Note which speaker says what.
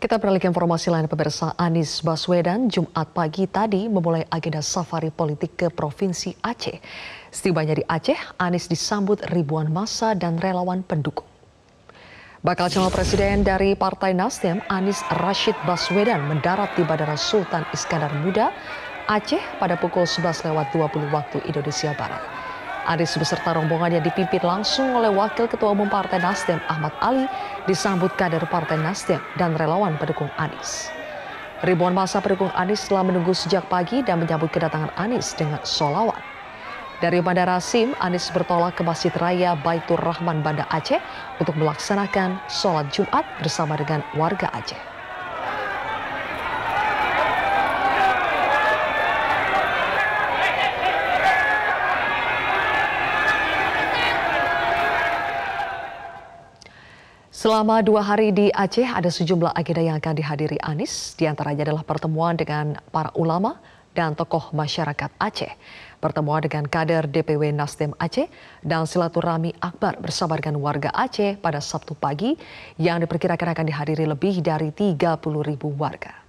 Speaker 1: Kita beralih ke informasi lain pemirsa Anies Baswedan Jumat pagi tadi memulai agenda safari politik ke Provinsi Aceh. Setibanya di Aceh, Anies disambut ribuan massa dan relawan pendukung. Bakal calon presiden dari Partai Nasdem, Anies Rashid Baswedan mendarat di Bandara Sultan Iskandar Muda, Aceh pada pukul 11.20 waktu Indonesia Barat. Anies beserta rombongan yang dipimpin langsung oleh Wakil Ketua Umum Partai Nasdem Ahmad Ali disambut kader Partai Nasdem dan relawan pendukung Anies. Ribuan masa pendukung Anies telah menunggu sejak pagi dan menyambut kedatangan Anies dengan solawat. Dari Bandara Sim, Anies bertolak ke Masjid Raya Baitur Rahman Banda Aceh untuk melaksanakan sholat Jumat bersama dengan warga Aceh. Selama dua hari di Aceh, ada sejumlah agenda yang akan dihadiri Anies. Di antaranya adalah pertemuan dengan para ulama dan tokoh masyarakat Aceh. Pertemuan dengan kader DPW Nasdem Aceh dan silaturahmi akbar bersama dengan warga Aceh pada Sabtu pagi yang diperkirakan akan dihadiri lebih dari 30 ribu warga.